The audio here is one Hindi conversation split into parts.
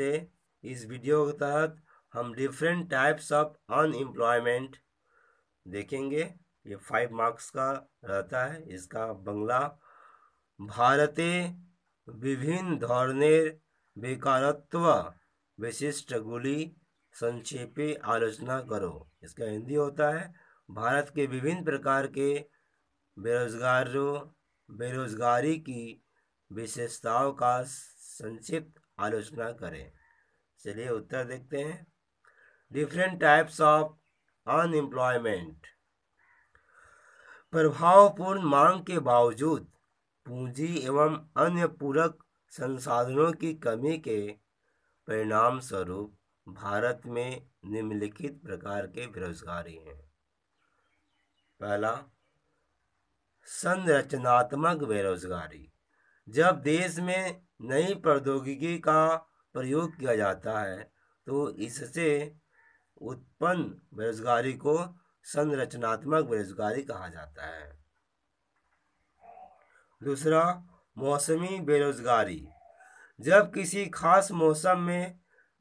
नमस्ते इस वीडियो के तहत हम डिफरेंट टाइप्स ऑफ अनएम्प्लॉयमेंट देखेंगे ये फाइव मार्क्स का रहता है इसका बंगला भारते विभिन्न धोरणेर बेकारत्व विशिष्ट गुली संक्षेपे आलोचना करो इसका हिंदी होता है भारत के विभिन्न प्रकार के बेरोजगारों बेरोजगारी की विशेषताओं का संक्षिप्त आलोचना करें चलिए उत्तर देखते हैं डिफरेंट टाइप्स ऑफ अनएम्प्लॉयमेंट प्रभावपूर्ण मांग के बावजूद पूंजी एवं अन्य पूरक संसाधनों की कमी के परिणाम स्वरूप भारत में निम्नलिखित प्रकार के बेरोजगारी हैं पहला संरचनात्मक बेरोजगारी जब देश में नई प्रौद्योगिकी का प्रयोग किया जाता है तो इससे उत्पन्न बेरोजगारी को संरचनात्मक बेरोजगारी कहा जाता है दूसरा मौसमी बेरोजगारी जब किसी खास मौसम में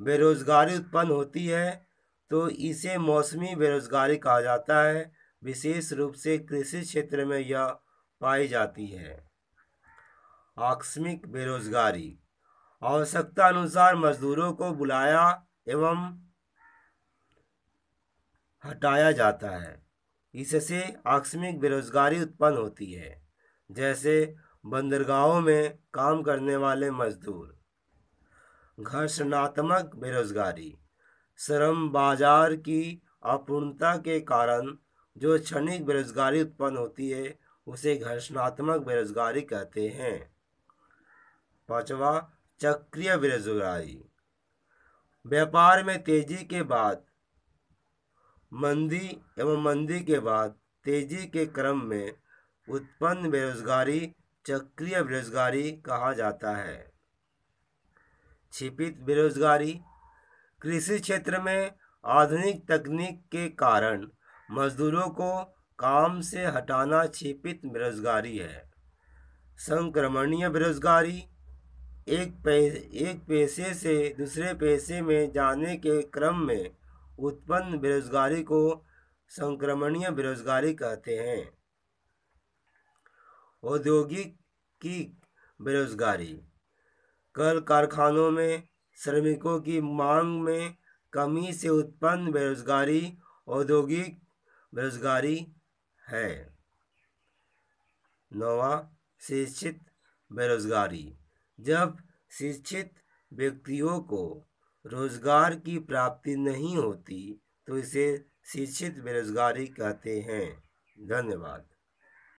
बेरोजगारी उत्पन्न होती है तो इसे मौसमी बेरोजगारी कहा जाता है विशेष रूप से कृषि क्षेत्र में यह पाई जाती है आकस्मिक बेरोजगारी आवश्यकता अनुसार मजदूरों को बुलाया एवं हटाया जाता है इससे आकस्मिक बेरोजगारी उत्पन्न होती है जैसे बंदरगाहों में काम करने वाले मजदूर घर्षणात्मक बेरोजगारी श्रम बाजार की अपूर्णता के कारण जो क्षणिक बेरोजगारी उत्पन्न होती है उसे घर्षणात्मक बेरोजगारी कहते हैं पांचवा चक्रीय बेरोजगारी व्यापार में तेजी के बाद मंदी एवं मंदी के बाद तेजी के क्रम में उत्पन्न बेरोजगारी चक्रीय बेरोजगारी कहा जाता है छिपित बेरोजगारी कृषि क्षेत्र में आधुनिक तकनीक के कारण मजदूरों को काम से हटाना छिपित बेरोजगारी है संक्रमणीय बेरोजगारी एक पै एक पेशे से दूसरे पेशे में जाने के क्रम में उत्पन्न बेरोजगारी को संक्रमणीय बेरोजगारी कहते हैं औद्योगिक की बेरोजगारी कल कारखानों में श्रमिकों की मांग में कमी से उत्पन्न बेरोजगारी औद्योगिक बेरोजगारी है नवा शिक्षित बेरोजगारी जब शिक्षित व्यक्तियों को रोजगार की प्राप्ति नहीं होती तो इसे शिक्षित बेरोजगारी कहते हैं धन्यवाद